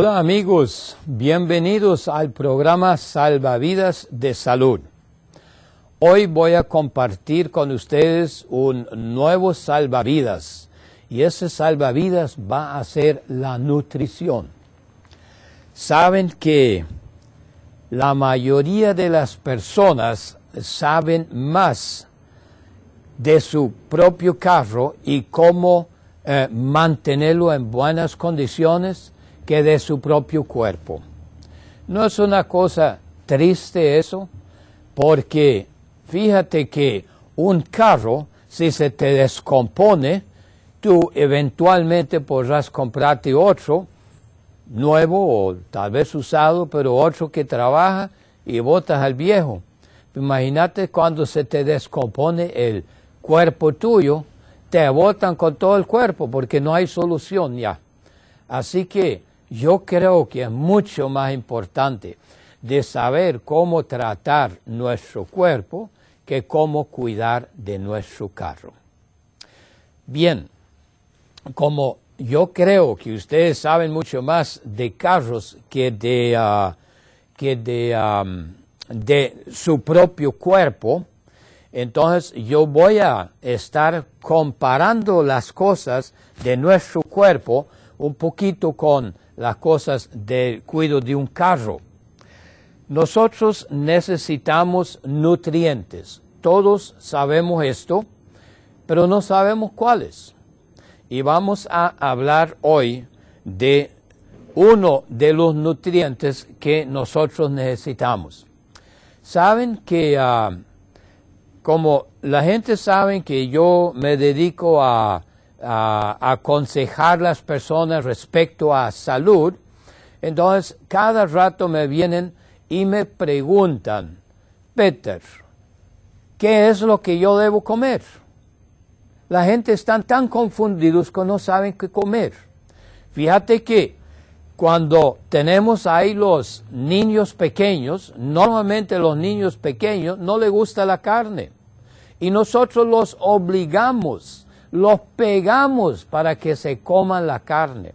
Hola amigos, bienvenidos al programa Salvavidas de Salud. Hoy voy a compartir con ustedes un nuevo salvavidas y ese salvavidas va a ser la nutrición. Saben que la mayoría de las personas saben más de su propio carro y cómo eh, mantenerlo en buenas condiciones que de su propio cuerpo. ¿No es una cosa triste eso? Porque fíjate que un carro, si se te descompone, tú eventualmente podrás comprarte otro, nuevo o tal vez usado, pero otro que trabaja y botas al viejo. Imagínate cuando se te descompone el cuerpo tuyo, te botan con todo el cuerpo porque no hay solución ya. Así que yo creo que es mucho más importante de saber cómo tratar nuestro cuerpo que cómo cuidar de nuestro carro. Bien, como yo creo que ustedes saben mucho más de carros que de, ah, de su propio cuerpo, entonces yo voy a estar comparando las cosas de nuestro cuerpo un poquito con las cosas del cuidado de un carro. Nosotros necesitamos nutrientes. Todos sabemos esto, pero no sabemos cuáles. Y vamos a hablar hoy de uno de los nutrientes que nosotros necesitamos. Saben que ah, como la gente sabe que yo me dedico a a aconsejar las personas respecto a salud, entonces cada rato me vienen y me preguntan, Peter, ¿qué es lo que yo debo comer? La gente está tan confundidos que no saben qué comer. Fíjate que cuando tenemos ahí los niños pequeños, normalmente los niños pequeños no les gusta la carne. Y nosotros los obligamos los pegamos para que se coman la carne.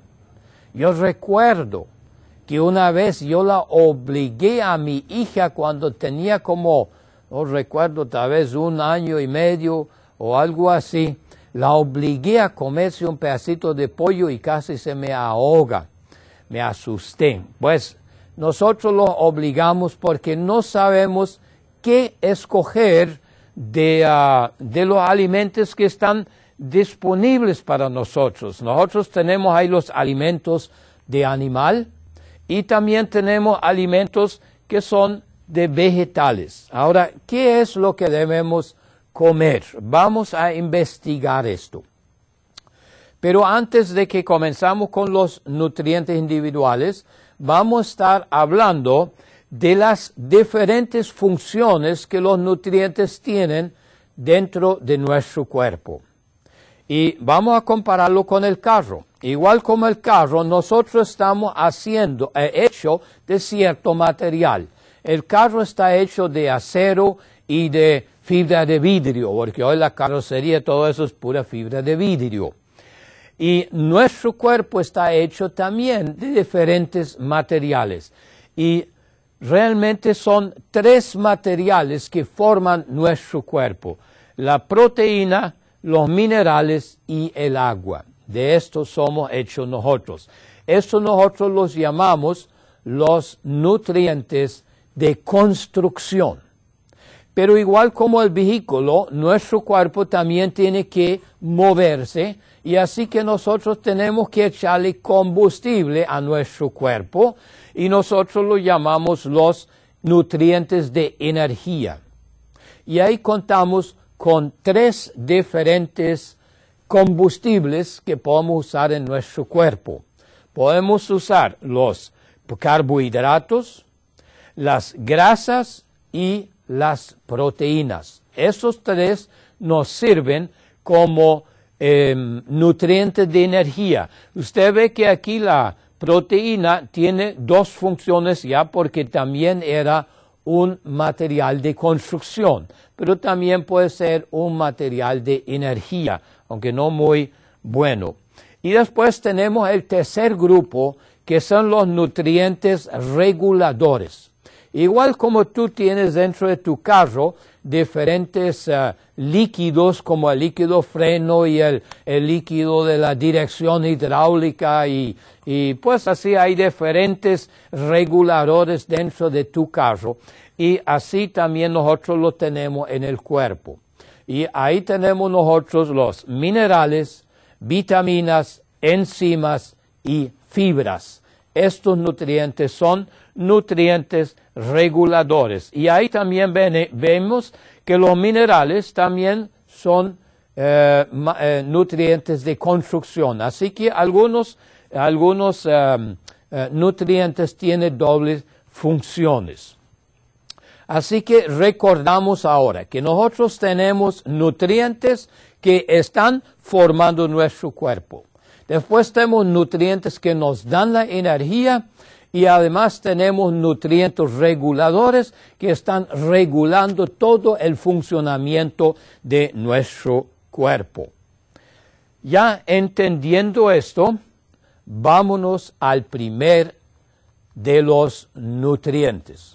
Yo recuerdo que una vez yo la obligué a mi hija cuando tenía como, no recuerdo, tal vez un año y medio o algo así, la obligué a comerse un pedacito de pollo y casi se me ahoga. Me asusté. Pues nosotros lo obligamos porque no sabemos qué escoger de, ah, de los alimentos que están disponibles para nosotros. Nosotros tenemos ahí los alimentos de animal y también tenemos alimentos que son de vegetales. Ahora, ¿qué es lo que debemos comer? Vamos a investigar esto. Pero antes de que comenzamos con los nutrientes individuales, vamos a estar hablando de las diferentes funciones que los nutrientes tienen dentro de nuestro cuerpo. Y vamos a compararlo con el carro. Igual como el carro, nosotros estamos haciendo, eh, hecho de cierto material. El carro está hecho de acero y de fibra de vidrio, porque hoy la carrocería, todo eso es pura fibra de vidrio. Y nuestro cuerpo está hecho también de diferentes materiales. Y realmente son tres materiales que forman nuestro cuerpo. La proteína, los minerales y el agua. De esto somos hechos nosotros. Esto nosotros los llamamos los nutrientes de construcción. Pero igual como el vehículo, nuestro cuerpo también tiene que moverse y así que nosotros tenemos que echarle combustible a nuestro cuerpo y nosotros lo llamamos los nutrientes de energía. Y ahí contamos con tres diferentes combustibles que podemos usar en nuestro cuerpo. Podemos usar los carbohidratos, las grasas y las proteínas. Esos tres nos sirven como em, nutrientes de energía. Usted ve que aquí la proteína tiene dos funciones ya porque también era un material de construcción pero también puede ser un material de energía, aunque no muy bueno. Y después tenemos el tercer grupo, que son los nutrientes reguladores. Igual como tú tienes dentro de tu carro diferentes eh, líquidos como el líquido freno y el, líquido de la dirección hidráulica y pues así hay diferentes reguladores dentro de tu carro y así también nosotros lo tenemos en el cuerpo. Y ahí tenemos nosotros los minerales, vitaminas, enzimas y fibras. Estos nutrientes son nutrientes reguladores. Y ahí también vemos que los minerales también son eh, eh, nutrientes de construcción. Así que algunos, eh, nutrientes tienen dobles funciones. Así que recordamos ahora que nosotros tenemos nutrientes que están formando nuestro cuerpo. Después tenemos nutrientes que nos dan la energía y además tenemos nutrientes reguladores que están regulando todo el funcionamiento de nuestro cuerpo. Ya entendiendo esto, vámonos al primer de los nutrientes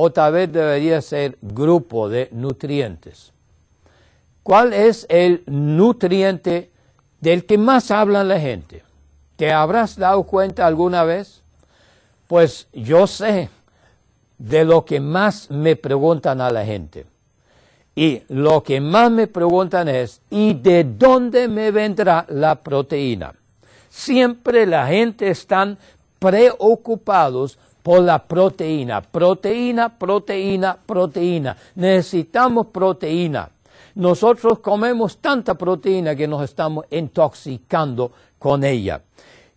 o tal vez debería ser grupo de nutrientes. ¿Cuál es el nutriente del que más habla la gente? ¿Te habrás dado cuenta alguna vez? Pues yo sé de lo que más me preguntan a la gente. Y lo que más me preguntan es, ¿y de dónde me vendrá la proteína? Siempre la gente están preocupados por la proteína. Proteína, proteína, proteína. Necesitamos proteína. Nosotros comemos tanta proteína que nos estamos intoxicando con ella.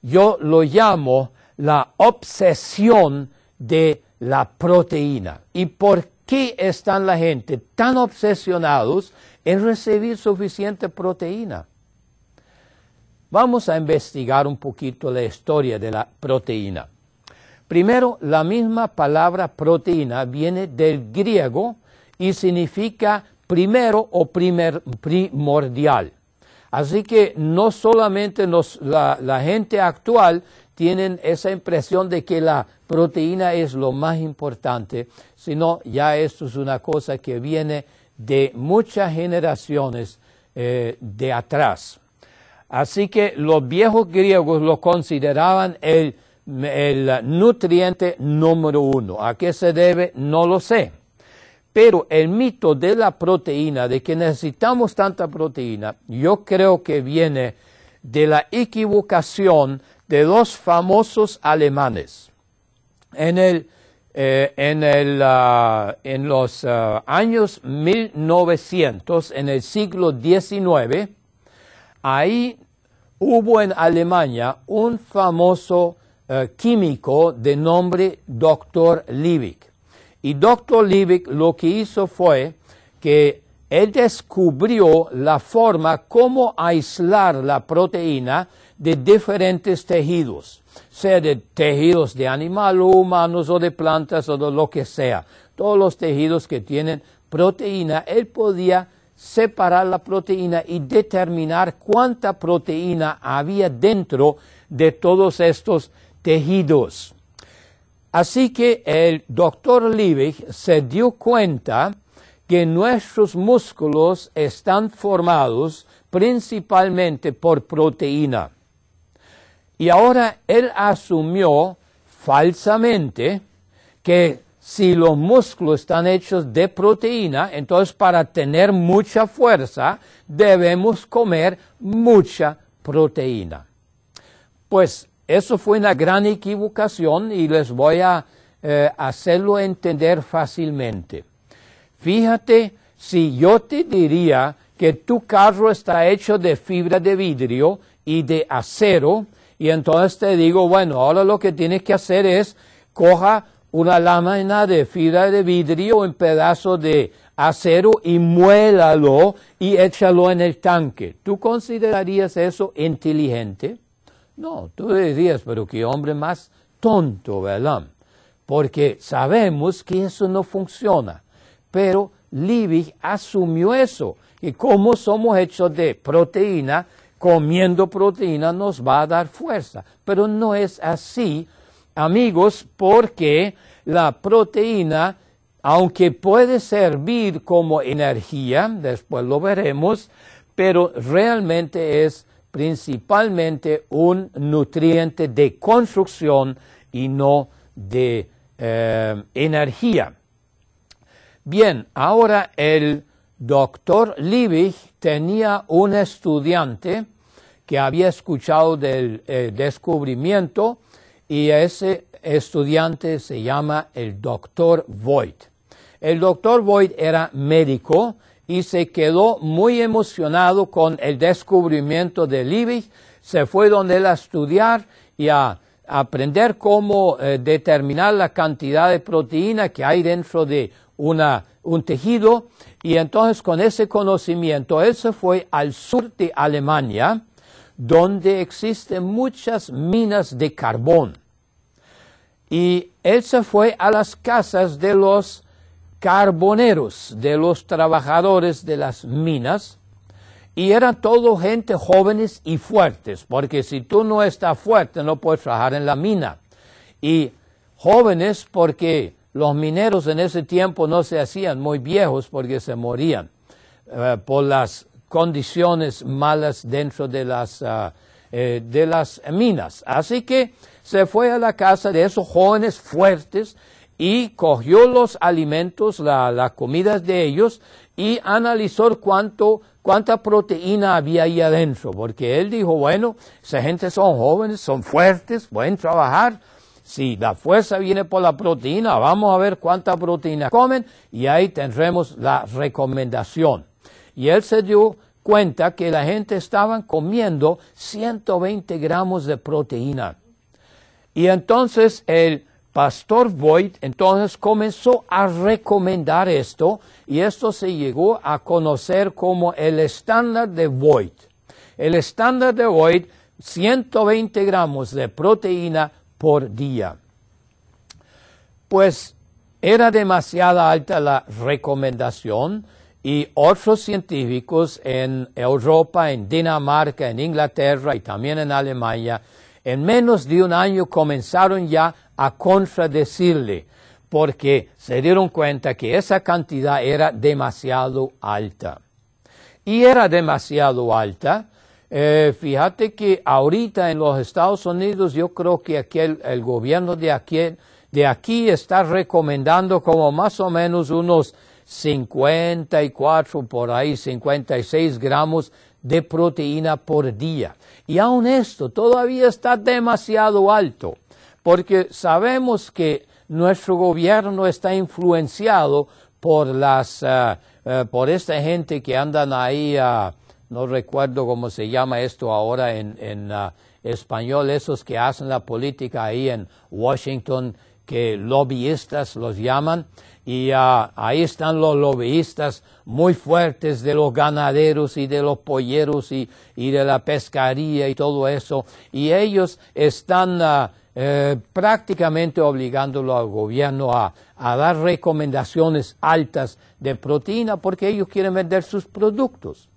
Yo lo llamo la obsesión de la proteína. ¿Y por qué están la gente tan obsesionados en recibir suficiente proteína? Vamos a investigar un poquito la historia de la proteína. Primero, la misma palabra proteína viene del griego y significa primero o primer, primordial. Así que no solamente la, gente actual tiene esa impresión de que la proteína es lo más importante, sino ya esto es una cosa que viene de muchas generaciones eh, de atrás. Así que los viejos griegos lo consideraban el el nutriente número uno. ¿A qué se debe? No lo sé. Pero el mito de la proteína, de que necesitamos tanta proteína, yo creo que viene de la equivocación de los famosos alemanes. En, eh, ah, los ah, años 1900, en el siglo XIX, ahí hubo en Alemania un famoso eh, químico de nombre Dr. Liebig. Y Dr. Liebig lo que hizo fue que él descubrió la forma cómo aislar la proteína de diferentes tejidos, sea de tejidos de animal o humanos o de plantas o de lo que sea. Todos los tejidos que tienen proteína, él podía separar la proteína y determinar cuánta proteína había dentro de todos estos tejidos. Así que el doctor Liebig se dio cuenta que nuestros músculos están formados principalmente por proteína. Y ahora él asumió falsamente que si los músculos están hechos de proteína, entonces para tener mucha fuerza debemos comer mucha proteína. Pues eso fue una gran equivocación y les voy a eh, hacerlo entender fácilmente. Fíjate, si yo te diría que tu carro está hecho de fibra de vidrio y de acero, y entonces te digo, bueno, ahora lo que tienes que hacer es coja una lámina de fibra de vidrio, un pedazo de acero y muélalo y échalo en el tanque. ¿Tú considerarías eso inteligente? No, tú dirías, pero qué hombre más tonto, ¿verdad? Porque sabemos que eso no funciona. Pero Liebig asumió eso. que como somos hechos de proteína, comiendo proteína nos va a dar fuerza. Pero no es así, amigos, porque la proteína, aunque puede servir como energía, después lo veremos, pero realmente es principalmente un nutriente de construcción y no de eh, energía. Bien, ahora el doctor Liebig tenía un estudiante que había escuchado del eh, descubrimiento y ese estudiante se llama el doctor Voigt. El doctor Voigt era médico y se quedó muy emocionado con el descubrimiento de Liebig. Se fue donde él a estudiar y a aprender cómo eh, determinar la cantidad de proteína que hay dentro de un tejido. Y entonces con ese conocimiento él se fue al sur de Alemania, donde existen muchas minas de carbón. Y él se fue a las casas de los carboneros, de los trabajadores de las minas, y eran todo gente jóvenes y fuertes, porque si tú no estás fuerte no puedes trabajar en la mina. Y jóvenes porque los mineros en ese tiempo no se hacían muy viejos porque se morían eh, por las condiciones malas dentro de las, ah, eh, de las minas. Así que se fue a la casa de esos jóvenes fuertes y cogió los alimentos, las comidas de ellos y analizó cuánta proteína había ahí adentro, porque él dijo, bueno, esa gente son jóvenes, son fuertes, pueden trabajar, si la fuerza viene por la proteína, vamos a ver cuánta proteína comen y ahí tendremos la recomendación. Y él se dio cuenta que la gente estaba comiendo 120 gramos de proteína. Y entonces el Pastor Voigt entonces comenzó a recomendar esto y esto se llegó a conocer como el estándar de Voigt. El estándar de Voigt, 120 gramos de proteína por día. Pues era demasiada alta la recomendación y otros científicos en Europa, en Dinamarca, en Inglaterra y también en Alemania, en menos de un año comenzaron ya a contradecirle, porque se dieron cuenta que esa cantidad era demasiado alta. Y era demasiado alta. Eh, fíjate que ahorita en los Estados Unidos yo creo que aquí el gobierno de aquí, de aquí está recomendando como más o menos unos 54 por ahí, 56 gramos de proteína por día. Y aún esto todavía está demasiado alto porque sabemos que nuestro gobierno está influenciado por las eh, eh, por esta gente que andan ahí ah, no recuerdo cómo se llama esto ahora en, en ah, español esos que hacen la política ahí en Washington que lobbyistas los llaman y ah, ahí están los lobbyistas muy fuertes de los ganaderos y de los polleros y, y de la pescaría y todo eso y ellos están eh, prácticamente obligándolo al gobierno a, a, dar recomendaciones altas de proteína porque ellos quieren vender sus productos.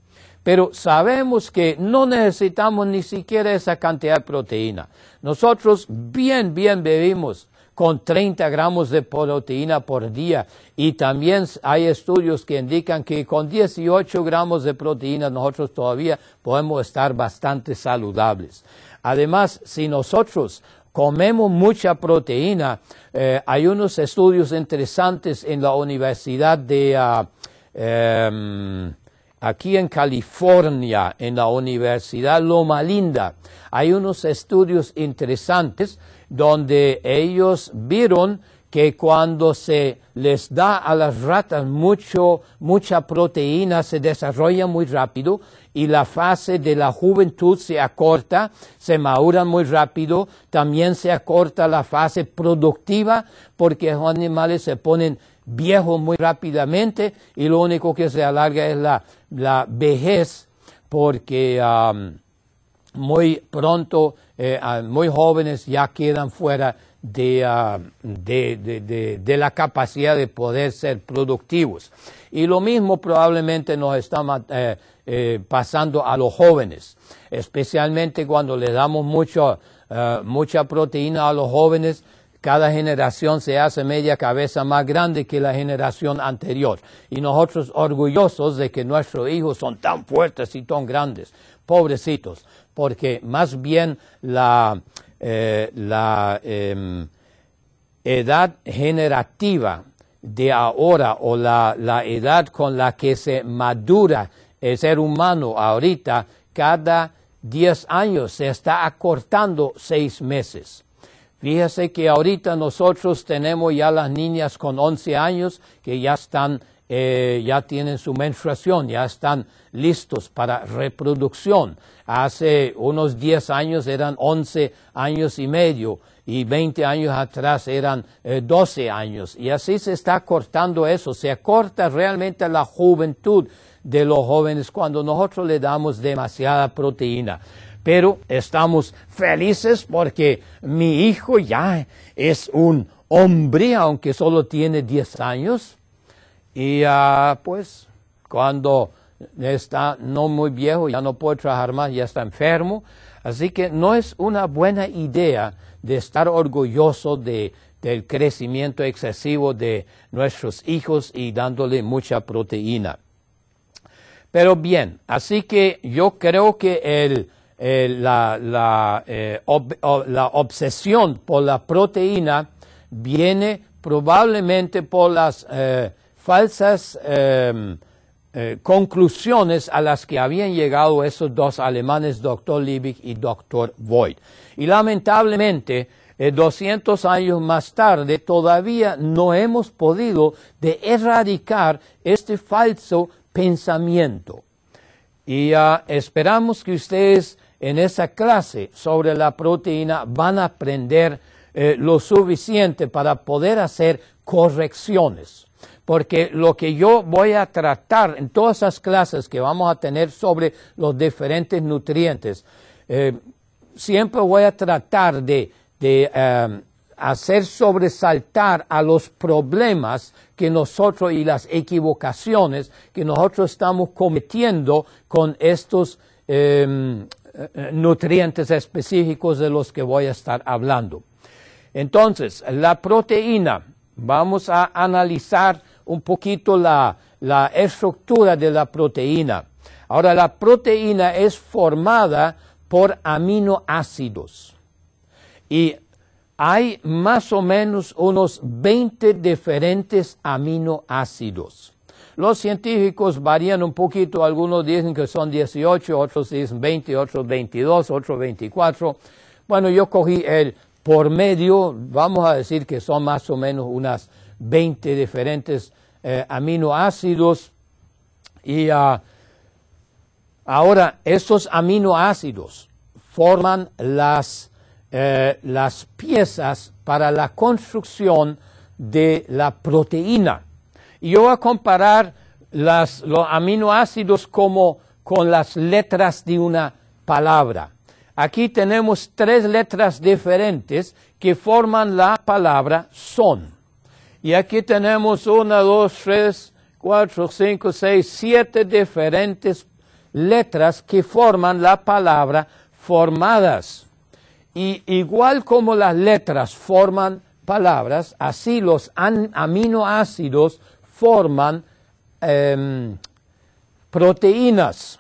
Pero sabemos que no necesitamos ni siquiera esa cantidad de proteína. Nosotros bien, bien bebimos con 30 gramos de proteína por día y también hay estudios que indican que con 18 gramos de proteína nosotros todavía podemos estar bastante saludables. Además, si nosotros comemos mucha proteína. Eh, hay unos estudios interesantes en la Universidad de... Ah, em, aquí en California, en la Universidad Loma Linda, hay unos estudios interesantes donde ellos vieron que cuando se les da a las ratas mucha proteína se desarrolla muy rápido y la fase de la juventud se acorta, se maduran muy rápido, también se acorta la fase productiva porque los animales se ponen viejos muy rápidamente y lo único que se alarga es la, vejez porque muy pronto, eh, muy jóvenes ya quedan fuera Ah, de, de, la capacidad de poder ser productivos. Y lo mismo probablemente nos está eh, eh, pasando a los jóvenes, especialmente cuando le damos eh, mucha proteína a los jóvenes, cada generación se hace media cabeza más grande que la generación anterior. Y nosotros orgullosos de que nuestros hijos son tan fuertes y tan grandes, pobrecitos, porque más bien la, eh, la em, edad generativa de ahora o la, edad con la que se madura el ser humano ahorita, cada 10 años se está acortando 6 meses. Fíjese que ahorita nosotros tenemos ya las niñas con 11 años que ya están eh, ya tienen su menstruación, ya están listos para reproducción. Hace unos 10 años eran 11 años y medio y 20 años atrás eran 12 eh, años. Y así se está cortando eso, se acorta realmente la juventud de los jóvenes cuando nosotros le damos demasiada proteína pero estamos felices porque mi hijo ya es un hombre, aunque solo tiene 10 años. Y ya, ah, pues cuando está no muy viejo, ya no puede trabajar más, ya está enfermo. Así que no es una buena idea de estar orgulloso de, del crecimiento excesivo de nuestros hijos y dándole mucha proteína. Pero bien, así que yo creo que el, la, eh, la, obsesión por la proteína viene probablemente por las... Eh, falsas em, eh, conclusiones a las que habían llegado esos dos alemanes, doctor Liebig y doctor Voigt. Y lamentablemente, 200 eh, años más tarde, todavía no hemos podido erradicar este falso pensamiento. Y ah, esperamos que ustedes en esa clase sobre la proteína van a aprender eh, lo suficiente para poder hacer correcciones porque lo que yo voy a tratar en todas las clases que vamos a tener sobre los diferentes nutrientes, eh, siempre voy a tratar de, eh, hacer sobresaltar a los problemas que nosotros y las equivocaciones que nosotros estamos cometiendo con estos eh, nutrientes específicos de los que voy a estar hablando. Entonces, la proteína, vamos a analizar un poquito la, la estructura de la proteína. Ahora, la proteína es formada por aminoácidos y hay más o menos unos 20 diferentes aminoácidos. Los científicos varían un poquito, algunos dicen que son 18, otros dicen 20, otros 22, otros 24. Bueno, yo cogí el por medio, vamos a decir que son más o menos unas 20 diferentes eh, aminoácidos. Y ah, ahora, esos aminoácidos forman las, eh, las piezas para la construcción de la proteína. Y yo voy a comparar los aminoácidos como con las letras de una palabra. Aquí tenemos tres letras diferentes que forman la palabra son. Y aquí tenemos una, dos, tres, cuatro, cinco, seis, siete diferentes letras que forman la palabra formadas. Y igual como las letras forman palabras, así los aminoácidos forman em, proteínas.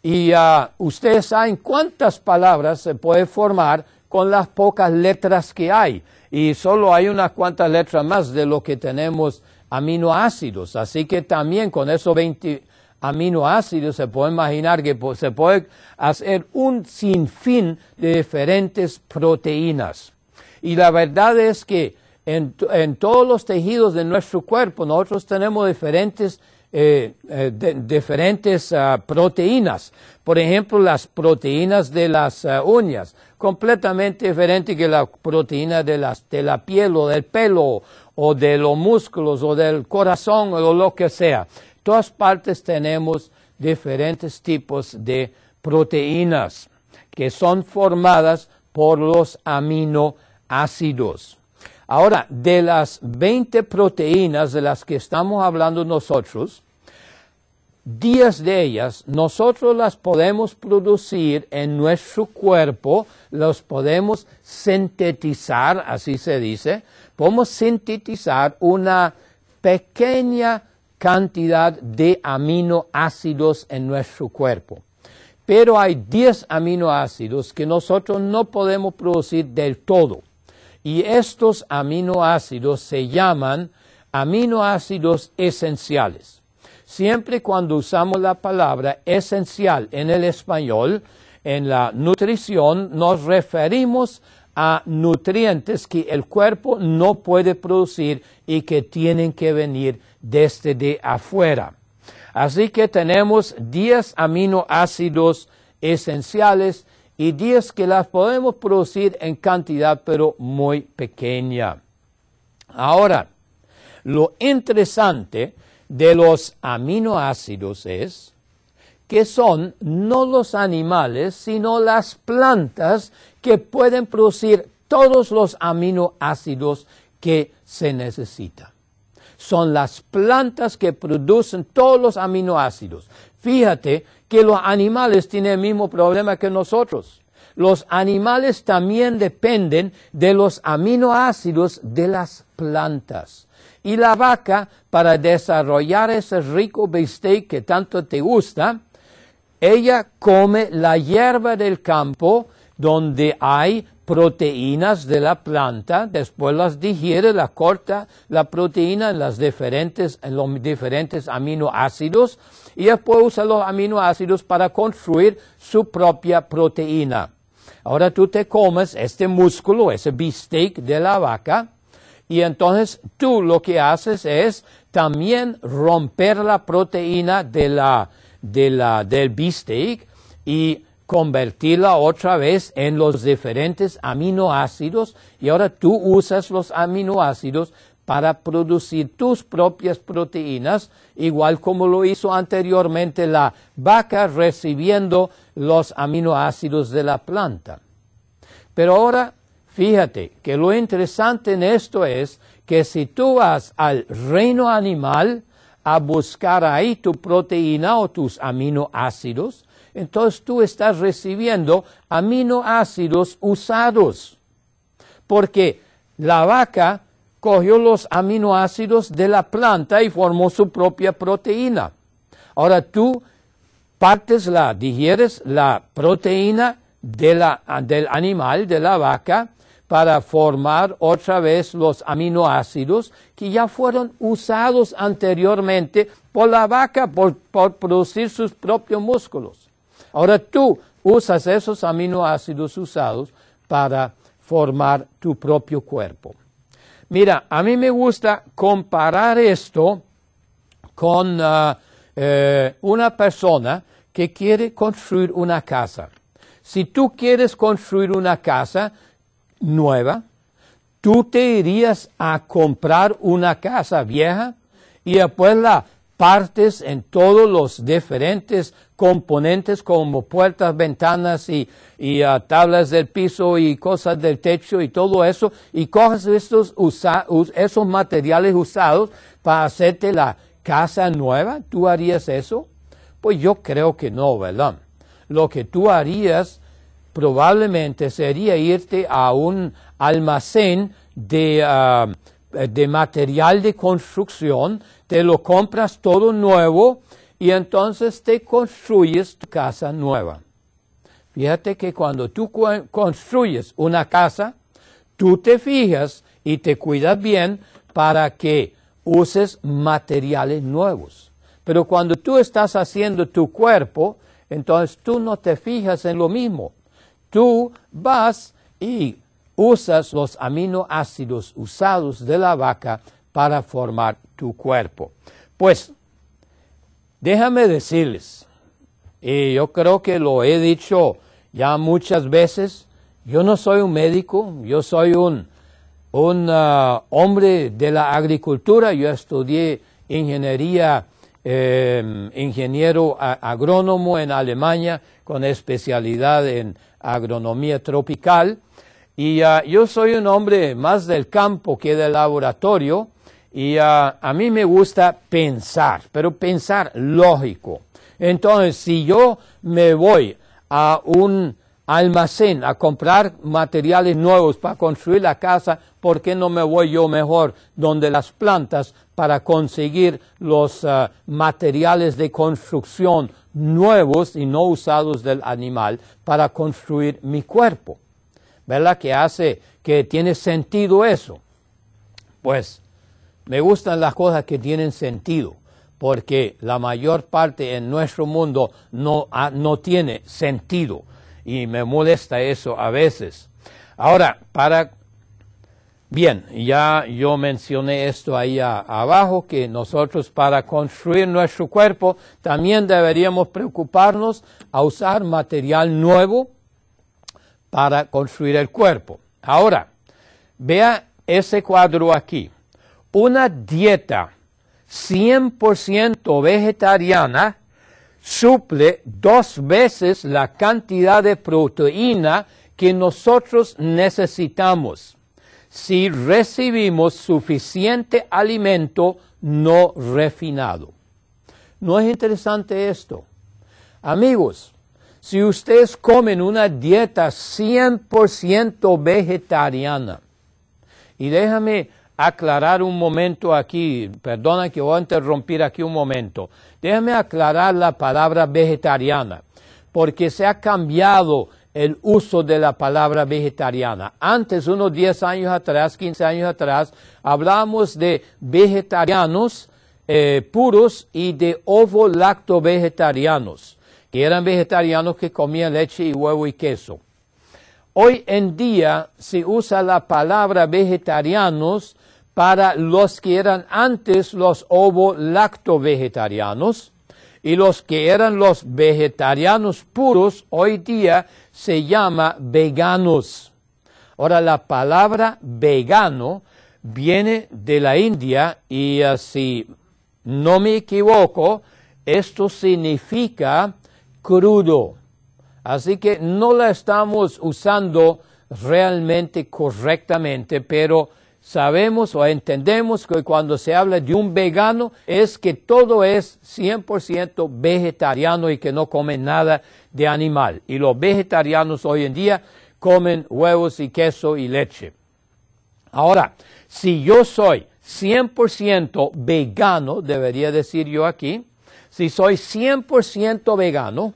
Y ah, ustedes saben cuántas palabras se puede formar con las pocas letras que hay y solo hay unas cuantas letras más de lo que tenemos aminoácidos. Así que también con esos 20 aminoácidos se puede imaginar que se puede hacer un sinfín de diferentes proteínas. Y la verdad es que en, todos los tejidos de nuestro cuerpo nosotros tenemos diferentes eh, eh, diferentes ah, proteínas. Por ejemplo, las proteínas de las ah, uñas, completamente diferente que la proteína de, las, de la piel o del pelo o de los músculos o del corazón o lo que sea. Todas partes tenemos diferentes tipos de proteínas que son formadas por los aminoácidos. Ahora, de las 20 proteínas de las que estamos hablando nosotros, Diez de ellas nosotros las podemos producir en nuestro cuerpo, las podemos sintetizar, así se dice, podemos sintetizar una pequeña cantidad de aminoácidos en nuestro cuerpo. Pero hay diez aminoácidos que nosotros no podemos producir del todo. Y estos aminoácidos se llaman aminoácidos esenciales siempre cuando usamos la palabra esencial en el español, en la nutrición, nos referimos a nutrientes que el cuerpo no puede producir y que tienen que venir desde afuera. Así que tenemos 10 aminoácidos esenciales y 10 que las podemos producir en cantidad pero muy pequeña. Ahora, lo interesante de los aminoácidos es que son no los animales, sino las plantas que pueden producir todos los aminoácidos que se necesitan. Son las plantas que producen todos los aminoácidos. Fíjate que los animales tienen el mismo problema que nosotros. Los animales también dependen de los aminoácidos de las plantas y la vaca para desarrollar ese rico bistec que tanto te gusta, ella come la hierba del campo donde hay proteínas de la planta, después las digiere, la corta la proteína en, las diferentes, en los diferentes aminoácidos y después usa los aminoácidos para construir su propia proteína. Ahora tú te comes este músculo, ese bistec de la vaca, y entonces tú lo que haces es también romper la proteína del bistec y convertirla otra vez en los diferentes aminoácidos y ahora tú usas los aminoácidos para producir tus propias proteínas, igual como lo hizo anteriormente la vaca recibiendo los aminoácidos de la planta. Pero ahora Fíjate que lo interesante en esto es que si tú vas al reino animal a buscar ahí tu proteína o tus aminoácidos, entonces tú estás recibiendo aminoácidos usados. Porque la vaca cogió los aminoácidos de la planta y formó su propia proteína. Ahora tú partes la, digieres la proteína del animal, de la vaca, para formar otra vez los aminoácidos que ya fueron usados anteriormente por la vaca por, producir sus propios músculos. Ahora tú usas esos aminoácidos usados para formar tu propio cuerpo. Mira, a mí me gusta comparar esto con ah, eh, una persona que quiere construir una casa. Si tú quieres construir una casa, nueva, tú te irías a comprar una casa vieja y después la partes en todos los diferentes componentes como puertas, ventanas y, ah, tablas del piso y cosas del techo y todo eso y coges esos materiales usados para hacerte la casa nueva, ¿tú harías eso? Pues yo creo que no, ¿verdad? Lo que tú harías probablemente sería irte a un almacén ah, de, material de construcción, te lo compras todo nuevo y entonces te construyes tu casa nueva. Fíjate que cuando tú construyes una casa, tú te fijas y te cuidas bien para que uses materiales nuevos. Pero cuando tú estás haciendo tu cuerpo, entonces tú no te fijas en lo mismo. Tú vas y usas los aminoácidos usados de la vaca para formar tu cuerpo. Pues, déjame decirles, y yo creo que lo he dicho ya muchas veces, yo no soy un médico, yo soy un, uh, hombre de la agricultura, yo estudié ingeniería, em, ingeniero agrónomo en Alemania con especialidad en agronomía tropical. Y ah, yo soy un hombre más del campo que del laboratorio y ah, a mí me gusta pensar, pero pensar lógico. Entonces, si yo me voy a un almacén a comprar materiales nuevos para construir la casa, ¿por qué no me voy yo mejor donde las plantas para conseguir los eh, materiales de construcción nuevos y no usados del animal para construir mi cuerpo? ¿Verdad que hace que tiene sentido eso? Pues me gustan las cosas que tienen sentido porque la mayor parte en nuestro mundo no tiene sentido y me molesta eso a veces. Ahora, para... Bien, ya yo mencioné esto ahí abajo, que nosotros para construir nuestro cuerpo también deberíamos preocuparnos a usar material nuevo para construir el cuerpo. Ahora, vea ese cuadro aquí. Una dieta 100% vegetariana suple dos veces la cantidad de proteína que nosotros necesitamos. Si recibimos suficiente alimento no refinado. ¿No es interesante esto? Amigos, si ustedes comen una dieta 100% vegetariana, y déjame aclarar un momento aquí, perdona que voy a interrumpir aquí un momento, déjame aclarar la palabra vegetariana, porque se ha cambiado el uso de la palabra vegetariana. Antes, unos 10 años atrás, 15 años atrás, hablábamos de vegetarianos eh, puros y de ovo-lacto vegetarianos, que eran vegetarianos que comían leche y huevo y queso. Hoy en día se usa la palabra vegetarianos para los que eran antes los ovo-lacto-vegetarianos y los que eran los vegetarianos puros hoy día se llama veganos. Ahora la palabra vegano viene de la India y así ah, no me equivoco, esto significa crudo. Así que no la estamos usando realmente correctamente, pero sabemos o entendemos que cuando se habla de un vegano es que todo es 100% vegetariano y que no come nada de animal. Y los vegetarianos hoy en día comen huevos y queso y leche. Ahora, si yo soy 100% vegano, debería decir yo aquí, si soy 100% vegano,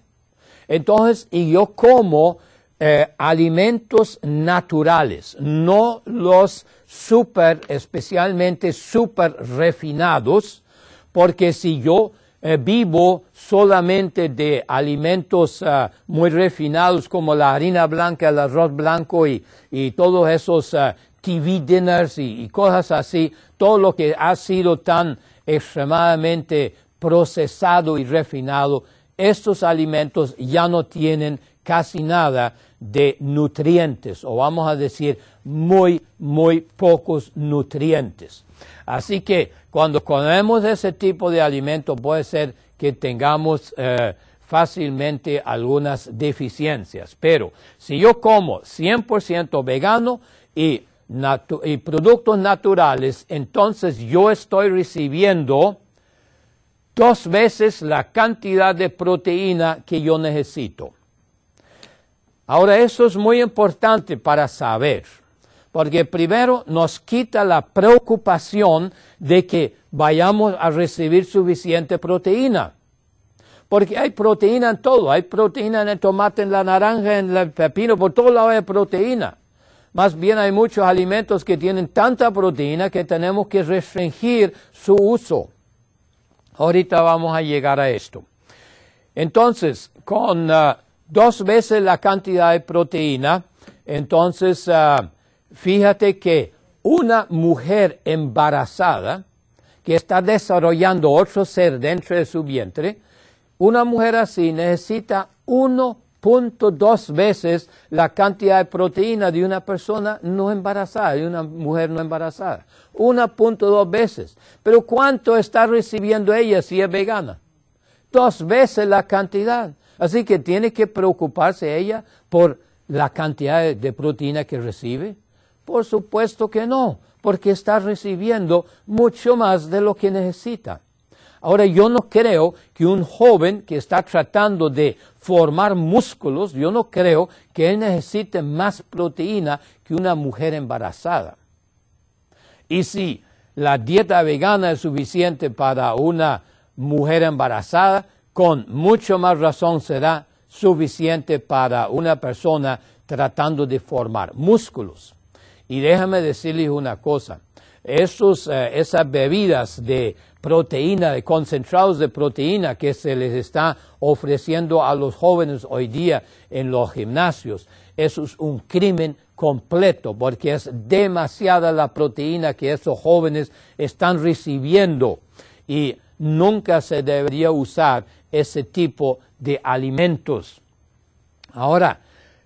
entonces, y yo como eh, alimentos naturales, no los super, especialmente super refinados, porque si yo eh, vivo solamente de alimentos eh, muy refinados como la harina blanca, el arroz blanco y, todos esos TV dinners y cosas así, todo lo que ha sido tan extremadamente procesado y refinado, estos alimentos ya no tienen casi nada de nutrientes, o vamos a decir muy, muy pocos nutrientes. Así que cuando comemos ese tipo de alimentos puede ser que tengamos eh, fácilmente algunas deficiencias. Pero si yo como 100% vegano y productos naturales, entonces yo estoy recibiendo dos veces la cantidad de proteína que yo necesito. Ahora eso es muy importante para saber, porque primero nos quita la preocupación de que vayamos a recibir suficiente proteína. Porque hay proteína en todo, hay proteína en el tomate, en la naranja, en el pepino, por todo lado hay proteína. Más bien hay muchos alimentos que tienen tanta proteína que tenemos que restringir su uso. Ahorita vamos a llegar a esto. Entonces, con ah, dos veces la cantidad de proteína. Entonces, ah, fíjate que una mujer embarazada que está desarrollando otro ser dentro de su vientre, una mujer así necesita 1.2 veces la cantidad de proteína de una persona no embarazada, de una mujer no embarazada. 1.2 veces. Pero ¿cuánto está recibiendo ella si es vegana? Dos veces la cantidad. Así que tiene que preocuparse ella por la cantidad de proteína que recibe. Por supuesto que no, porque está recibiendo mucho más de lo que necesita. Ahora yo no creo que un joven que está tratando de formar músculos, yo no creo que él necesite más proteína que una mujer embarazada. Y si la dieta vegana es suficiente para una mujer embarazada, con mucho más razón será suficiente para una persona tratando de formar músculos. Y déjame decirles una cosa, eh, esas bebidas de proteína, de concentrados de proteína que se les está ofreciendo a los jóvenes hoy día en los gimnasios, eso es un crimen completo porque es demasiada la proteína que esos jóvenes están recibiendo y nunca se debería usar ese tipo de alimentos. Ahora,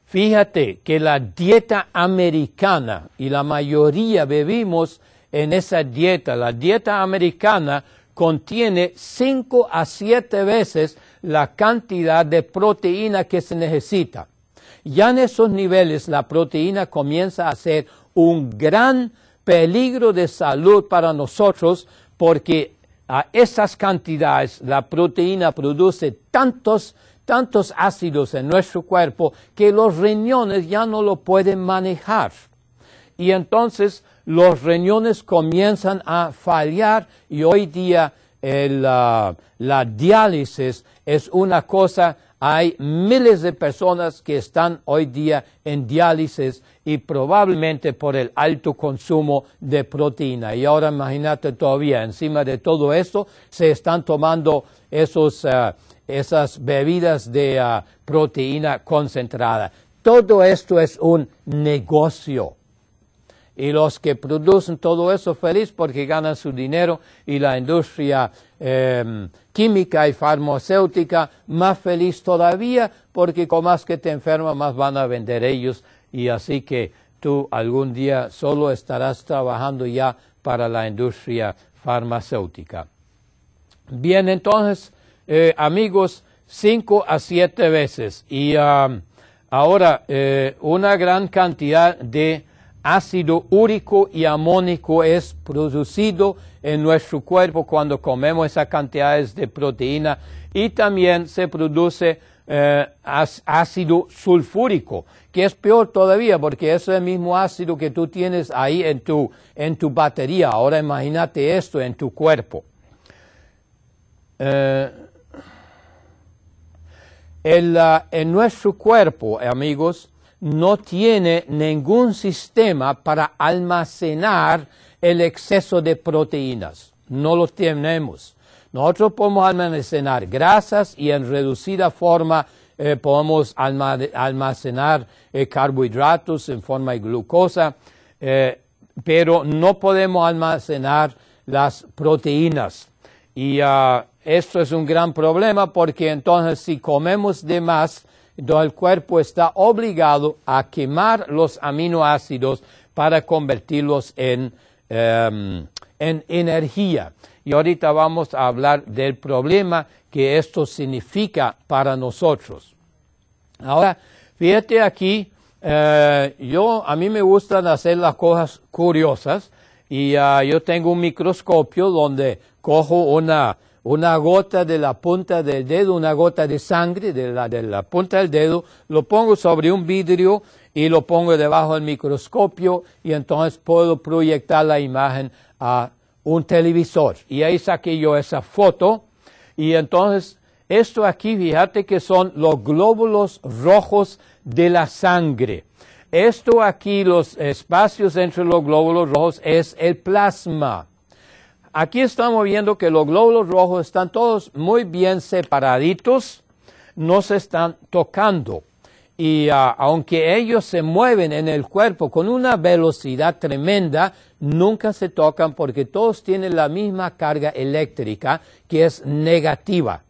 fíjate que la dieta americana y la mayoría bebimos en esa dieta, la dieta americana contiene 5 a 7 veces la cantidad de proteína que se necesita. Ya en esos niveles la proteína comienza a ser un gran peligro de salud para nosotros porque a esas cantidades la proteína produce tantos, tantos ácidos en nuestro cuerpo que los riñones ya no lo pueden manejar. Y entonces los riñones comienzan a fallar y hoy día ah, la diálisis es una cosa, hay miles de personas que están hoy día en diálisis y probablemente por el alto consumo de proteína. Y ahora imagínate todavía, encima de todo esto, se están tomando eh, esas bebidas de eh, proteína concentrada. Todo esto es un negocio. Y los que producen todo eso feliz porque ganan su dinero y la industria em, química y farmacéutica más feliz todavía porque con más que te enferma más van a vender ellos y así que tú algún día solo estarás trabajando ya para la industria farmacéutica. Bien, entonces, eh, amigos, cinco a siete veces. Y um, ahora, eh, una gran cantidad de ácido úrico y amónico es producido en nuestro cuerpo cuando comemos esas cantidades de proteína y también se produce eh, ácido sulfúrico que es peor todavía porque es el mismo ácido que tú tienes ahí en tu, batería. Ahora imagínate esto en tu cuerpo. Eh, el, ah, en nuestro cuerpo, amigos, no tiene ningún sistema para almacenar el exceso de proteínas. No lo tenemos. Nosotros podemos almacenar grasas y en reducida forma eh, podemos almacenar eh, carbohidratos en forma de glucosa, eh, pero no podemos almacenar las proteínas. Y ah, esto es un gran problema porque entonces si comemos de más, el cuerpo está obligado a quemar los aminoácidos para convertirlos en, em, en energía. Y ahorita vamos a hablar del problema que esto significa para nosotros. Ahora, fíjate aquí, eh, yo, a mí me gustan hacer las cosas curiosas y ah, yo tengo un microscopio donde cojo una, una gota de la punta del dedo, una gota de sangre de la, de la punta del dedo, lo pongo sobre un vidrio y lo pongo debajo del microscopio y entonces puedo proyectar la imagen a un televisor. Y ahí saqué yo esa foto y entonces, esto aquí, fíjate que son los glóbulos rojos de la sangre. Esto aquí, los espacios entre los glóbulos rojos, es el plasma. Aquí estamos viendo que los glóbulos rojos están todos muy bien separaditos, no se están tocando y ah, aunque ellos se mueven en el cuerpo con una velocidad tremenda, nunca se tocan porque todos tienen la misma carga eléctrica que es negativa.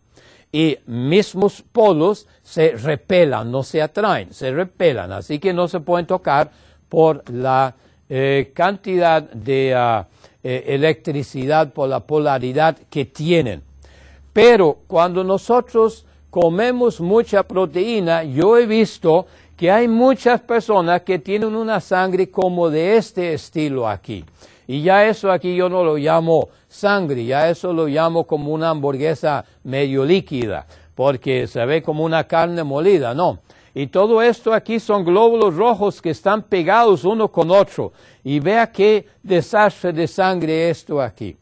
Y mismos polos se repelan, no se atraen, se repelan, así que no se pueden tocar por la eh, cantidad de ah, eh, electricidad, por la polaridad que tienen. Pero cuando nosotros comemos mucha proteína, yo he visto que hay muchas personas que tienen una sangre como de este estilo aquí. Y ya eso aquí yo no lo llamo sangre, ya eso lo llamo como una hamburguesa medio líquida, porque se ve como una carne molida, no. Y todo esto aquí son glóbulos rojos que están pegados uno con otro. Y vea qué desastre de sangre esto aquí.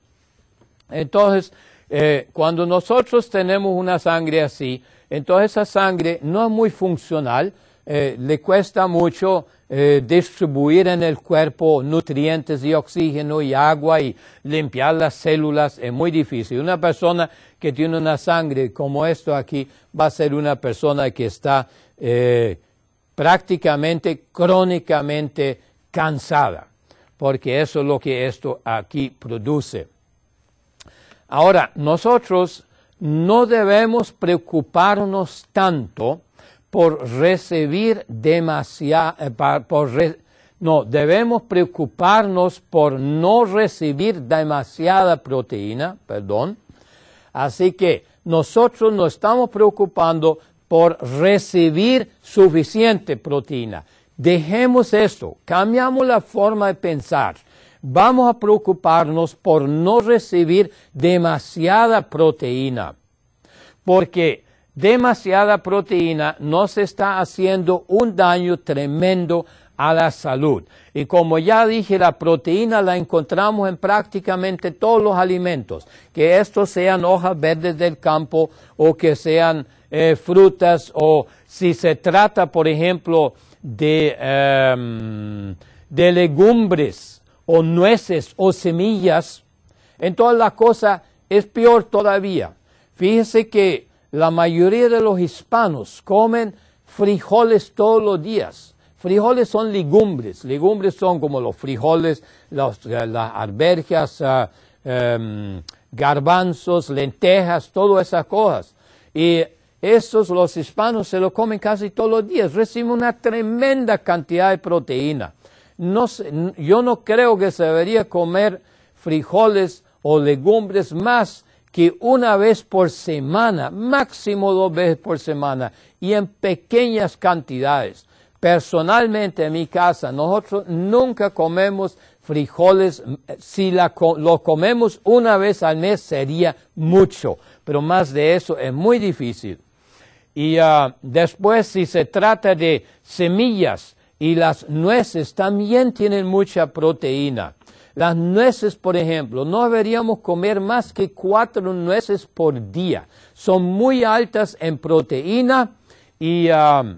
Entonces, eh, cuando nosotros tenemos una sangre así, entonces esa sangre no es muy funcional, eh, le cuesta mucho eh, distribuir en el cuerpo nutrientes y oxígeno y agua y limpiar las células es muy difícil. Una persona que tiene una sangre como esto aquí va a ser una persona que está prácticamente crónicamente cansada, porque eso es lo que esto aquí produce. Ahora, nosotros no debemos preocuparnos tanto por recibir eh, no, debemos preocuparnos por no recibir demasiada proteína, perdón. Así que nosotros nos estamos preocupando por recibir suficiente proteína. Dejemos esto, cambiamos la forma de pensar vamos a preocuparnos por no recibir demasiada proteína, porque demasiada proteína nos está haciendo un daño tremendo a la salud. Y como ya dije, la proteína la encontramos en prácticamente todos los alimentos, que estos sean hojas verdes del campo o que sean eh, frutas o si se trata, por ejemplo, de em, legumbres, o nueces o semillas, entonces la cosa es peor todavía. Fíjese que la mayoría de los hispanos comen frijoles todos los días. Frijoles son legumbres, legumbres son como los frijoles, eh, las, las ah, em, garbanzos, lentejas, todas esas cosas. Y esos los hispanos se los comen casi todos los días, reciben una tremenda cantidad de proteína yo no creo que se debería comer frijoles o legumbres más que una vez por semana, máximo dos veces por semana y en pequeñas cantidades. Personalmente en mi casa nosotros nunca comemos frijoles, si lo comemos una vez al mes sería mucho, pero más de eso es muy difícil. Y ah, después si se trata de semillas, y las nueces también tienen mucha proteína. Las nueces, por ejemplo, no deberíamos comer más que cuatro nueces por día. Son muy altas en proteína y, ah,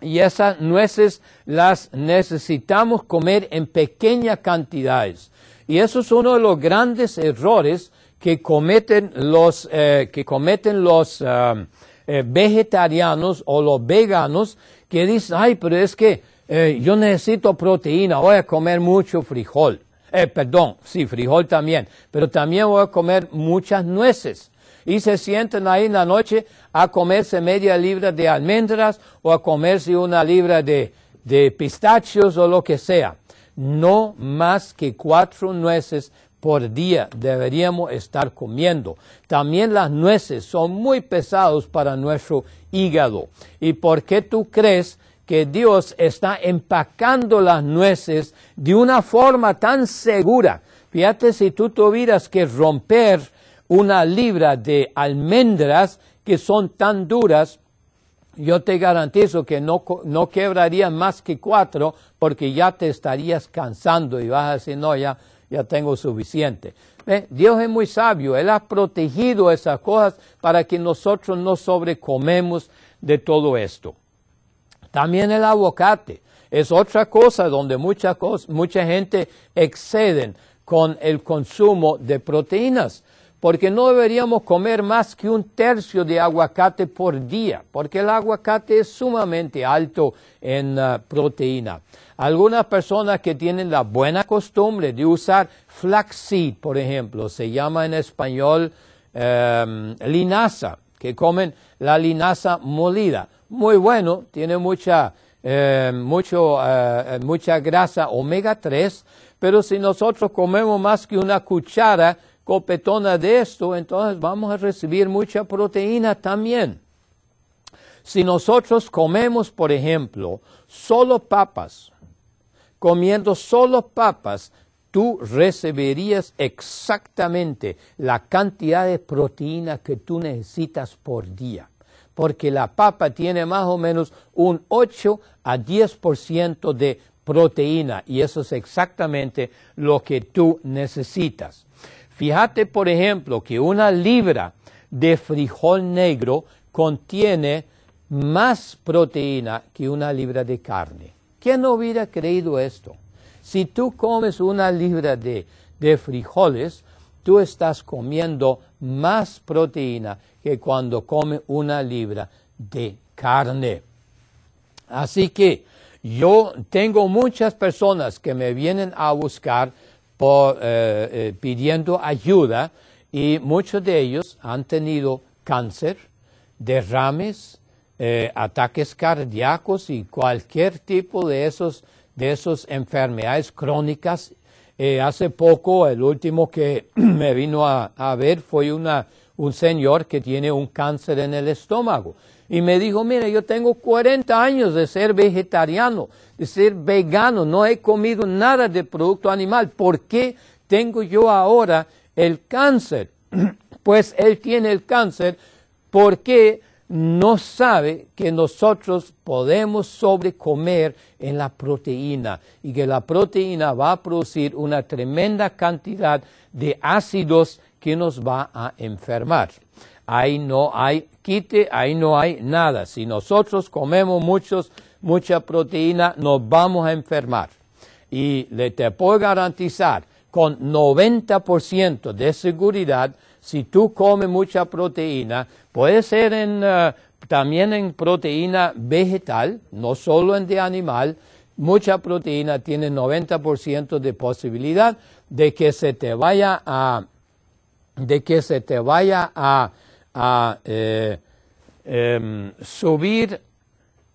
y esas nueces las necesitamos comer en pequeñas cantidades. Y eso es uno de los grandes errores que cometen los, eh, que cometen los ah, eh, vegetarianos o los veganos que dicen, ay, pero es que eh, yo necesito proteína, voy a comer mucho frijol. Eh, perdón, sí, frijol también, pero también voy a comer muchas nueces. Y se sienten ahí en la noche a comerse media libra de almendras o a comerse una libra de, de pistachos o lo que sea. No más que cuatro nueces por día deberíamos estar comiendo. También las nueces son muy pesados para nuestro hígado. ¿Y por qué tú crees que Dios está empacando las nueces de una forma tan segura. Fíjate si tú tuvieras que romper una libra de almendras que son tan duras, yo te garantizo que no, no más que cuatro porque ya te estarías cansando y vas a decir, no, ya, ya tengo suficiente. Dios es muy sabio, Él ha protegido esas cosas para que nosotros no sobrecomemos de todo esto. También el aguacate. Es otra cosa donde mucha, gente exceden con el consumo de proteínas, porque no deberíamos comer más que un tercio de aguacate por día, porque el aguacate es sumamente alto en ah, proteína. Algunas personas que tienen la buena costumbre de usar flaxseed, por ejemplo, se llama en español em, linaza, que comen la linaza molida muy bueno, tiene mucha, eh, eh, eh, mucha grasa omega 3, pero si nosotros comemos más que una cuchara copetona de esto, entonces vamos a recibir mucha proteína también. Si nosotros comemos, por ejemplo, solo papas, comiendo solo papas, tú recibirías exactamente la cantidad de proteína que tú necesitas por día porque la papa tiene más o menos un 8 a 10% de proteína y eso es exactamente lo que tú necesitas. Fíjate, por ejemplo, que una libra de frijol negro contiene más proteína que una libra de carne. ¿Quién no hubiera creído esto? Si tú comes una libra de, de frijoles, tú estás comiendo más proteína que cuando come una libra de carne. Así que yo tengo muchas personas que me vienen a buscar eh, eh, pidiendo ayuda y muchos de ellos han tenido cáncer, derrames, eh, ataques cardíacos y cualquier tipo de de esas enfermedades crónicas. hace poco el último que me vino a ver fue una un señor que tiene un cáncer en el estómago. Y me dijo, mire, yo tengo 40 años de ser vegetariano, de ser vegano, no he comido nada de producto animal. ¿Por qué tengo yo ahora el cáncer? pues él tiene el cáncer porque no sabe que nosotros podemos sobrecomer en la proteína y que la proteína va a producir una tremenda cantidad de ácidos que nos va a enfermar. Ahí no hay quite, ahí no hay nada. Si nosotros comemos muchos, mucha proteína, nos vamos a enfermar. Y le te puedo garantizar con 90% de seguridad, si tú comes mucha proteína, puede ser en, eh, también en proteína vegetal, no solo en de animal, mucha proteína tiene 90% de posibilidad de que se te vaya a de que se te vaya a, eh, em, subir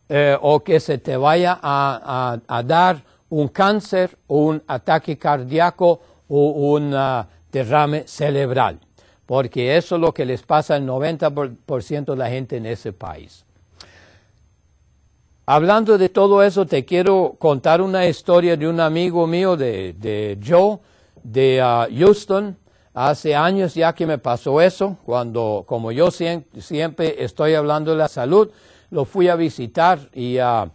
eh, o que se te vaya a, dar un cáncer un ataque cardíaco o un ah, derrame cerebral, porque eso es lo que les pasa al 90% de la gente en ese país. Hablando de todo eso, te quiero contar una historia de un amigo mío de, Joe, de ah, Houston, Hace años ya que me pasó eso, cuando como yo siempre estoy hablando de la salud, lo fui a visitar y ah,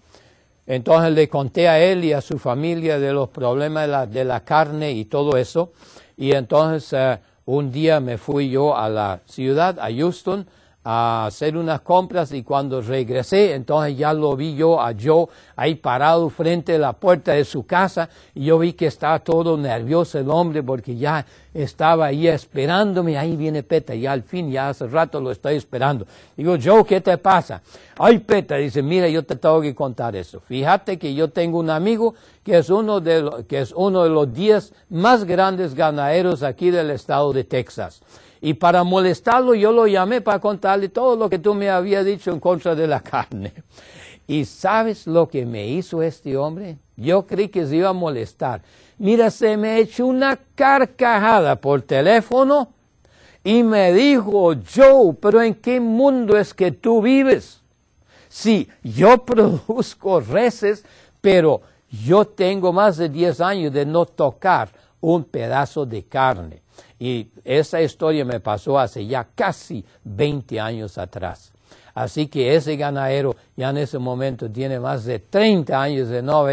entonces le conté a él y a su familia de los problemas de la, carne y todo eso. Y entonces eh, un día me fui yo a la ciudad, a Houston, a hacer unas compras y cuando regresé, entonces ya lo vi yo a Joe ahí parado frente a la puerta de su casa y yo vi que estaba todo nervioso el hombre porque ya estaba ahí esperándome, ahí viene Peta, y al fin, ya hace rato lo estoy esperando. Digo, Joe, ¿qué te pasa? Ay, Peta, dice, mira, yo te tengo que contar eso. Fíjate que yo tengo un amigo que es uno de, que es uno de los diez más grandes ganaderos aquí del estado de Texas. Y para molestarlo yo lo llamé para contarle todo lo que tú me habías dicho en contra de la carne. ¿Y sabes lo que me hizo este hombre? Yo creí que se iba a molestar. Mira, se me echó una carcajada por teléfono y me dijo, Joe, pero ¿en qué mundo es que tú vives? Sí, yo produzco reses, pero yo tengo más de 10 años de no tocar un pedazo de carne. Y esa historia me pasó hace ya casi 20 años atrás. Así que ese ganadero ya en ese momento tiene más de 30 años de no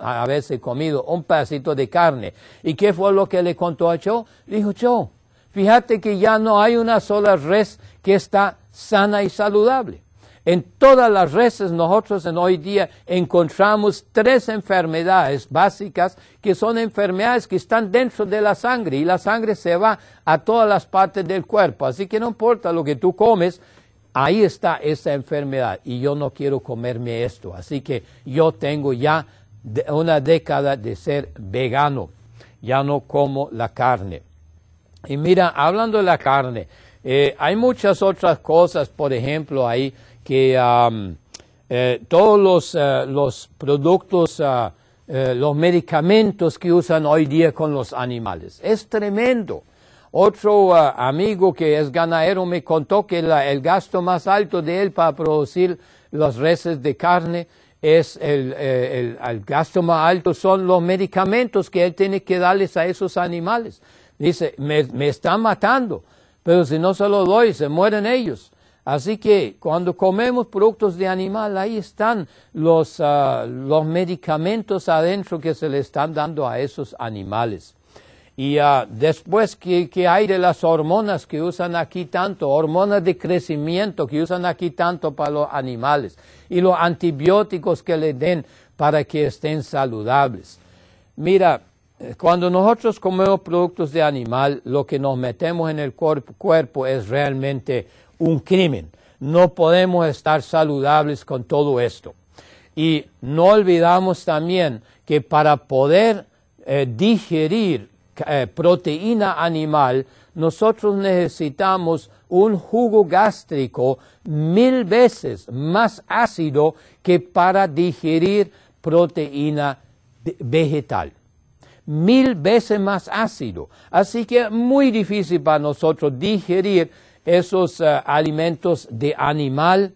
haberse, comido un pedacito de carne. ¿Y qué fue lo que le contó a Joe? Dijo Joe, fíjate que ya no hay una sola res que está sana y saludable. En todas las reses nosotros en hoy día encontramos tres enfermedades básicas que son enfermedades que están dentro de la sangre y la sangre se va a todas las partes del cuerpo. Así que no importa lo que tú comes, ahí está esa enfermedad y yo no quiero comerme esto. Así que yo tengo ya una década de ser vegano, ya no como la carne. Y mira, hablando de la carne, eh, hay muchas otras cosas, por ejemplo, ahí que um, eh, todos los, eh, productos, eh, los medicamentos que usan hoy día con los animales. Es tremendo. Otro amigo que es ganadero me contó que el gasto más alto de él para producir los reses de carne es el, gasto más alto son los medicamentos que él tiene que darles a esos animales. Dice, me, me están matando, pero si no se los doy, se mueren ellos. Así que cuando comemos productos de animal, ahí están ah, los, medicamentos adentro que se le están dando a esos animales. Y ah, después, ¿qué, ¿qué, hay de las hormonas que usan aquí tanto? Hormonas de crecimiento que usan aquí tanto para los animales. Y los antibióticos que le den para que estén saludables. Mira, eh, cuando nosotros comemos productos de animal, lo que nos metemos en el cuerpo es realmente un crimen. No podemos estar saludables con todo esto. Y no olvidamos también que para poder eh, digerir eh, proteína animal, nosotros necesitamos un jugo gástrico mil veces más ácido que para digerir proteína vegetal. Mil veces más ácido. Así que es muy difícil para nosotros digerir esos eh, alimentos de animal.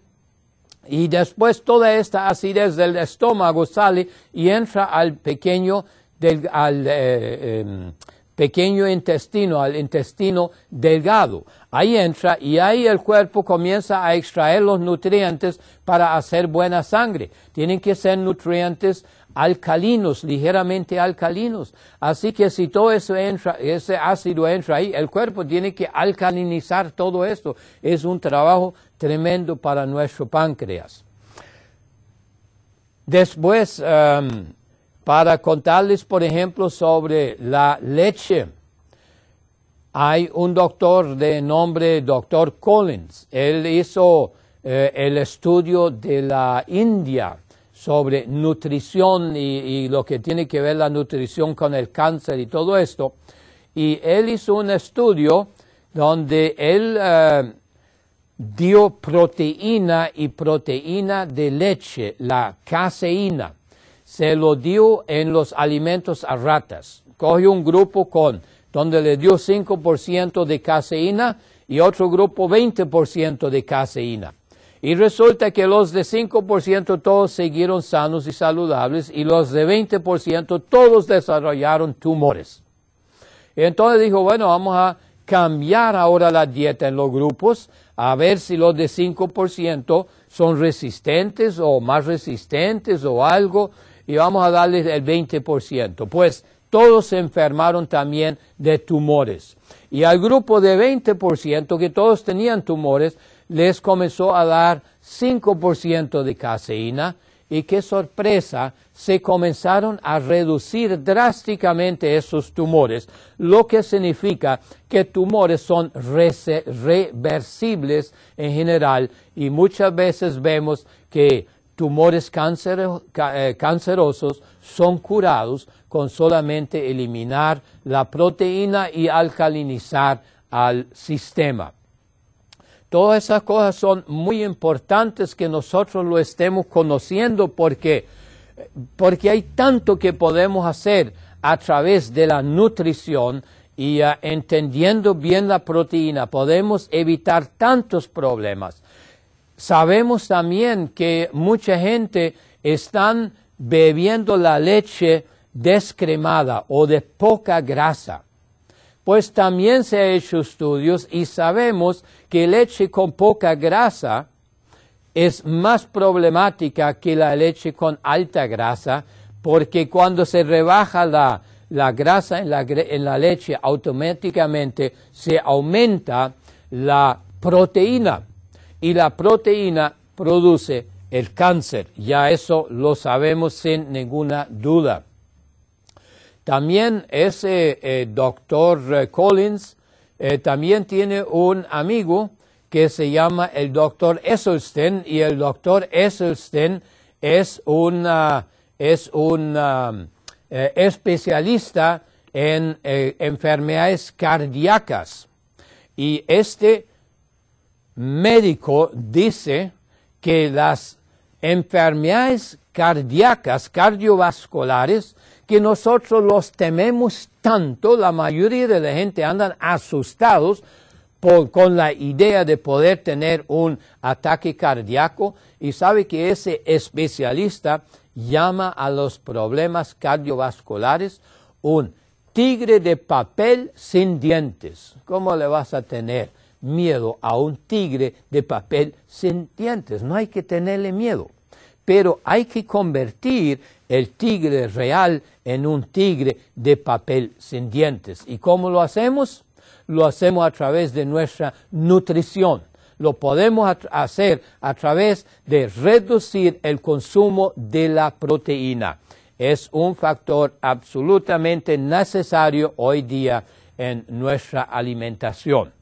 Y después toda esta acidez del estómago sale y entra al pequeño, del, eh, em, pequeño intestino, al intestino delgado. Ahí entra y ahí el cuerpo comienza a extraer los nutrientes para hacer buena sangre. Tienen que ser nutrientes alcalinos, ligeramente alcalinos. Así que si todo eso entra, ese ácido entra ahí, el cuerpo tiene que alcalinizar todo esto. Es un trabajo tremendo para nuestro páncreas. Después, em, para contarles, por ejemplo, sobre la leche, hay un doctor de nombre Dr. Collins. Él hizo eh, el estudio de la India sobre nutrición y, lo que tiene que ver la nutrición con el cáncer y todo esto. Y él hizo un estudio donde él eh, dio proteína y proteína de leche, la caseína. Se lo dio en los alimentos a ratas. Cogió un grupo con donde le dio 5% de caseína y otro grupo 20% de caseína. Y resulta que los de 5% todos siguieron sanos y saludables y los de 20% todos desarrollaron tumores. entonces dijo, bueno, vamos a cambiar ahora la dieta en los grupos, a ver si los de 5% son resistentes o más resistentes o algo, y vamos a darles el 20%. Pues todos se enfermaron también de tumores. Y al grupo de 20%, que todos tenían tumores, les comenzó a dar 5% de caseína y qué sorpresa, se comenzaron a reducir drásticamente esos tumores, lo que significa que tumores son reversibles en general y muchas veces vemos que tumores eh, cancerosos son curados con solamente eliminar la proteína y alcalinizar al sistema. Todas esas cosas son muy importantes que nosotros lo estemos conociendo porque, porque hay tanto que podemos hacer a través de la nutrición y ah, entendiendo bien la proteína podemos evitar tantos problemas. Sabemos también que mucha gente está bebiendo la leche descremada o de poca grasa. Pues también se han hecho estudios y sabemos que leche con poca grasa es más problemática que la leche con alta grasa, porque cuando se rebaja la, grasa en la, leche, automáticamente se aumenta la proteína y la proteína produce el cáncer. Ya eso lo sabemos sin ninguna duda. También ese eh, doctor eh, Collins eh, también tiene un amigo que se llama el doctor Esselstyn y el doctor Esselstyn es un eh, especialista en eh, enfermedades cardíacas y este médico dice que las enfermedades cardíacas cardiovasculares que nosotros los tememos tanto, la mayoría de la gente andan asustados con la idea de poder tener un ataque cardíaco y sabe que ese especialista llama a los problemas cardiovasculares un tigre de papel sin dientes. ¿Cómo le vas a tener miedo a un tigre de papel sin dientes? No hay que tenerle miedo, pero hay que convertir el tigre real en un tigre de papel sin dientes. ¿Y cómo lo hacemos? Lo hacemos a través de nuestra nutrición. Lo podemos hacer a través de reducir el consumo de la proteína. Es un factor absolutamente necesario hoy día en nuestra alimentación.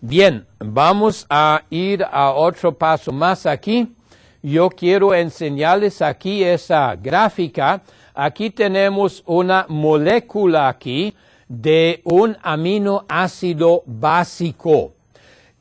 Bien, vamos a ir a otro paso más aquí yo quiero enseñarles aquí esa gráfica. Aquí tenemos una molécula aquí de un aminoácido básico.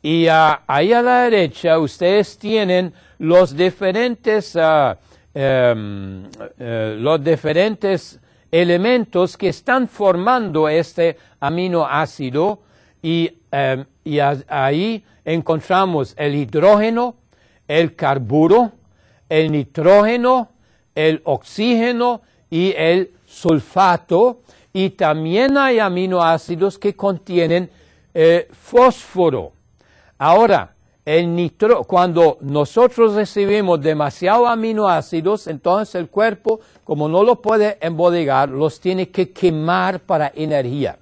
Y ah, ahí a la derecha ustedes tienen los diferentes, ah, em, eh, elementos que están formando este aminoácido y, em, y ahí encontramos el hidrógeno, el carburo, el nitrógeno, el oxígeno y el sulfato. Y también hay aminoácidos que contienen eh, fósforo. Ahora, cuando nosotros recibimos demasiados aminoácidos, entonces el cuerpo, como no los puede embodegar, los tiene que quemar para energía.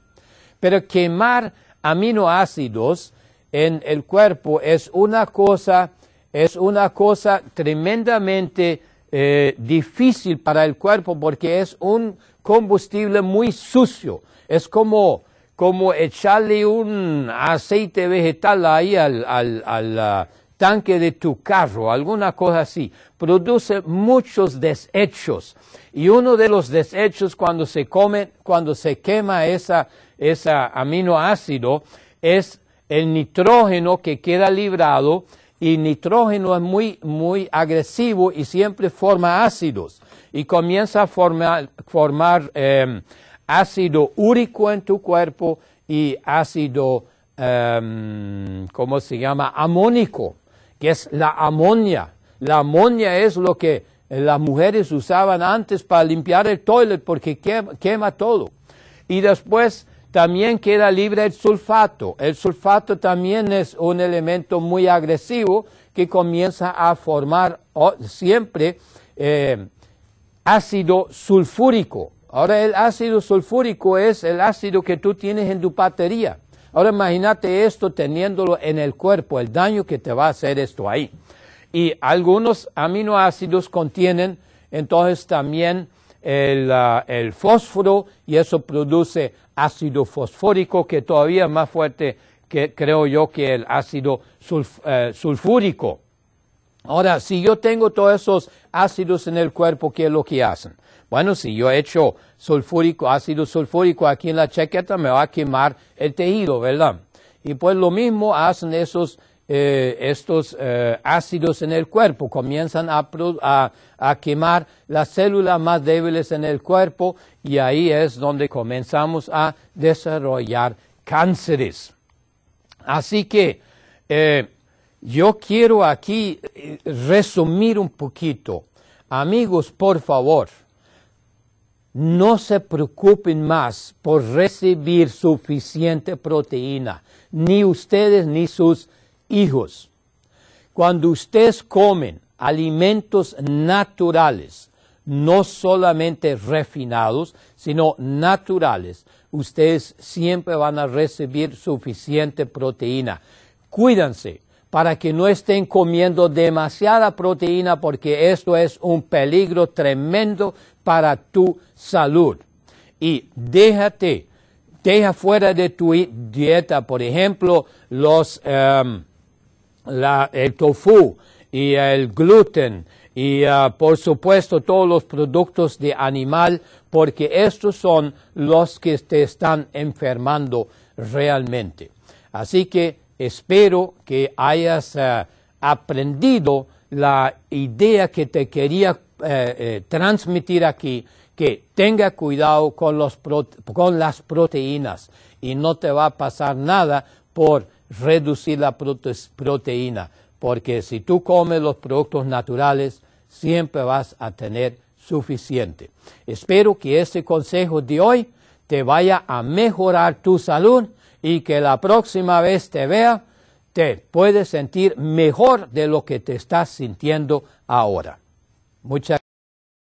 Pero quemar aminoácidos en el cuerpo es una cosa es una cosa tremendamente eh, difícil para el cuerpo porque es un combustible muy sucio. Es como, como echarle un aceite vegetal ahí al, ah, tanque de tu carro, alguna cosa así. Produce muchos desechos. Y uno de los desechos cuando se come, cuando se quema ese aminoácido, es el nitrógeno que queda librado y nitrógeno es muy, muy agresivo y siempre forma ácidos y comienza a formar, em, ácido úrico en tu cuerpo y ácido, em, ¿cómo se llama? Amónico, que es la amonia. La amonia es lo que las mujeres usaban antes para limpiar el toilet porque quema todo. Y después también queda libre el sulfato. El sulfato también es un elemento muy agresivo que comienza a formar oh, siempre eh, ácido sulfúrico. Ahora el ácido sulfúrico es el ácido que tú tienes en tu batería. Ahora imagínate esto teniéndolo en el cuerpo, el daño que te va a hacer esto ahí. Y algunos aminoácidos contienen entonces también Ah, el, fósforo y eso produce ácido fosfórico que todavía es más fuerte que creo yo que el ácido eh, sulfúrico. Ahora, si yo tengo todos esos ácidos en el cuerpo, ¿qué es lo que hacen? Bueno, si yo echo sulfúrico, ácido sulfúrico aquí en la chaqueta, me va a quemar el tejido, ¿verdad? Y pues lo mismo hacen esos eh, estos eh, ácidos en el cuerpo, comienzan a, quemar las células más débiles en el cuerpo y ahí es donde comenzamos a desarrollar cánceres. Así que eh, yo quiero aquí resumir un poquito. Amigos, por favor, no se preocupen más por recibir suficiente proteína, ni ustedes ni sus hijos, cuando ustedes comen alimentos naturales, no solamente refinados, sino naturales, ustedes siempre van a recibir suficiente proteína. Cuídense para que no estén comiendo demasiada proteína porque esto es un peligro tremendo para tu salud. Y déjate, deja fuera de tu dieta, por ejemplo, los... Em, el tofu y el gluten y ah, por supuesto todos los productos de animal porque estos son los que te están enfermando realmente. Así que espero que hayas ah, aprendido la idea que te quería eh, eh, transmitir aquí, que tenga cuidado con, los con las proteínas y no te va a pasar nada por reducir la proteína, porque si tú comes los productos naturales, siempre vas a tener suficiente. Espero que este consejo de hoy te vaya a mejorar tu salud y que la próxima vez te vea, te puedes sentir mejor de lo que te estás sintiendo ahora. Muchas